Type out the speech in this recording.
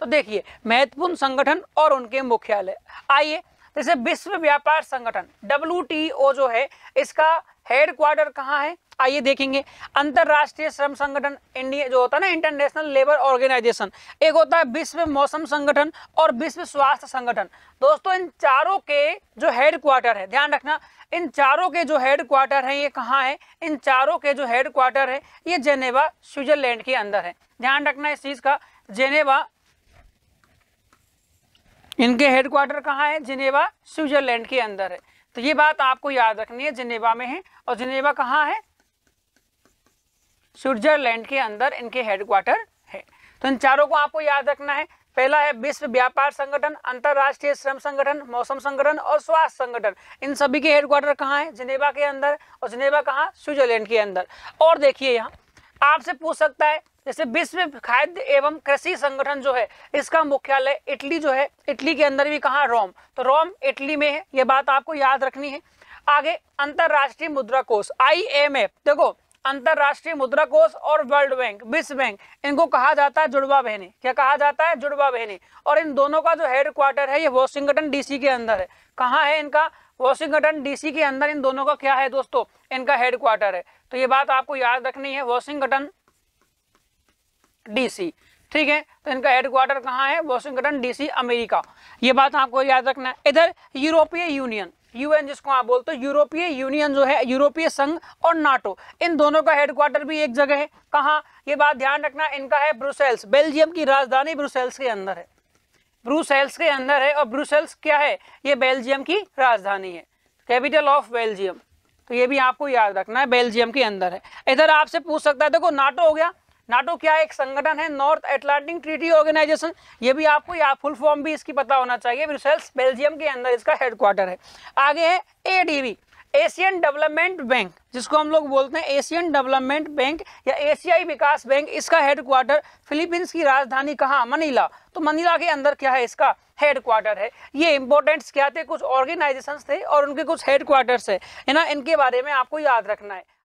तो देखिए महत्वपूर्ण संगठन और उनके मुख्यालय आइए जैसे विश्व व्यापार संगठन डब्ल्यू जो है इसका हेड क्वार्टर कहाँ है आइए देखेंगे अंतर्राष्ट्रीय श्रम संगठन इंडिया जो होता है ना इंटरनेशनल लेबर ऑर्गेनाइजेशन एक होता है विश्व मौसम संगठन और विश्व स्वास्थ्य संगठन दोस्तों इन चारों के जो हेड क्वार्टर है ध्यान रखना इन चारों के जो हेड क्वार्टर है ये कहाँ है इन चारों के जो हेड क्वार्टर है ये जेनेवा स्विट्जरलैंड के अंदर है ध्यान रखना इस चीज़ का जेनेवा इनके हेडक्वार्टर कहाँ है जिनेवा स्विट्जरलैंड के अंदर है तो ये बात आपको याद रखनी है जिनेवा में है और जिनेवा कहाँ है स्विट्जरलैंड के अंदर इनके हेडक्वार्टर है तो इन चारों को आपको याद रखना है पहला है विश्व व्यापार संगठन अंतर्राष्ट्रीय श्रम संगठन मौसम संगठन और स्वास्थ्य संगठन इन सभी के हेडक्वार्टर कहाँ है जिनेवा के अंदर और जिनेवा कहाँ स्विट्जरलैंड के अंदर और देखिए यहाँ आपसे पूछ सकता है जैसे विश्व खाद्य एवं कृषि संगठन जो है इसका मुख्यालय इटली जो है इटली के अंदर भी कहा रोम तो रोम इटली में है ये बात आपको याद रखनी है आगे अंतरराष्ट्रीय मुद्रा कोष एफ देखो अंतरराष्ट्रीय मुद्रा कोष और वर्ल्ड बैंक विश्व बैंक इनको कहा जाता है जुड़वा बहने क्या कहा जाता है जुड़वा बहने और इन दोनों का जो हेड क्वार्टर है ये वॉशिंगटन डीसी के अंदर है कहाँ है इनका वॉशिंगटन डीसी के अंदर इन दोनों का क्या है दोस्तों इनका हेड क्वार्टर है तो ये बात आपको याद रखनी है वॉशिंगटन डीसी ठीक है तो इनका हेडक्वार्टर कहाँ है वॉशिंगटन डीसी अमेरिका ये बात आपको याद रखना है इधर यूरोपीय यूनियन यूएन जिसको आप बोलते हो यूरोपीय यूनियन जो है यूरोपीय संघ और नाटो इन दोनों का हेडक्वार्टर भी एक जगह है कहाँ ये बात ध्यान रखना इनका है ब्रुसेल्स बेल्जियम की राजधानी ब्रुसेल्स के अंदर है ब्रुसेल्स के अंदर है और ब्रुसेल्स क्या है ये बेल्जियम की राजधानी है कैपिटल ऑफ बेल्जियम तो ये भी आपको याद रखना है बेल्जियम के अंदर है इधर आपसे पूछ सकता है देखो नाटो हो गया नाटो क्या एक संगठन है नॉर्थ एटलांटिक ट्रीटी ऑर्गेनाइजेशन ये भी आपको या फुल फॉर्म भी इसकी पता होना चाहिए ब्रुसेल्स बेल्जियम के अंदर इसका हेडक्वार्टर है आगे है एडीबी एशियन डेवलपमेंट बैंक जिसको हम लोग बोलते हैं एशियन डेवलपमेंट बैंक या एशियाई विकास बैंक इसका हेडक्वार्टर फिलीपींस की राजधानी कहाँ मनीला तो मनीला के अंदर क्या है इसका हेडक्वार्टर है ये इंपॉर्टेंट्स क्या थे कुछ ऑर्गेनाइजेशंस थे और उनके कुछ हेडक्वार्टर्स है ना इनके बारे में आपको याद रखना है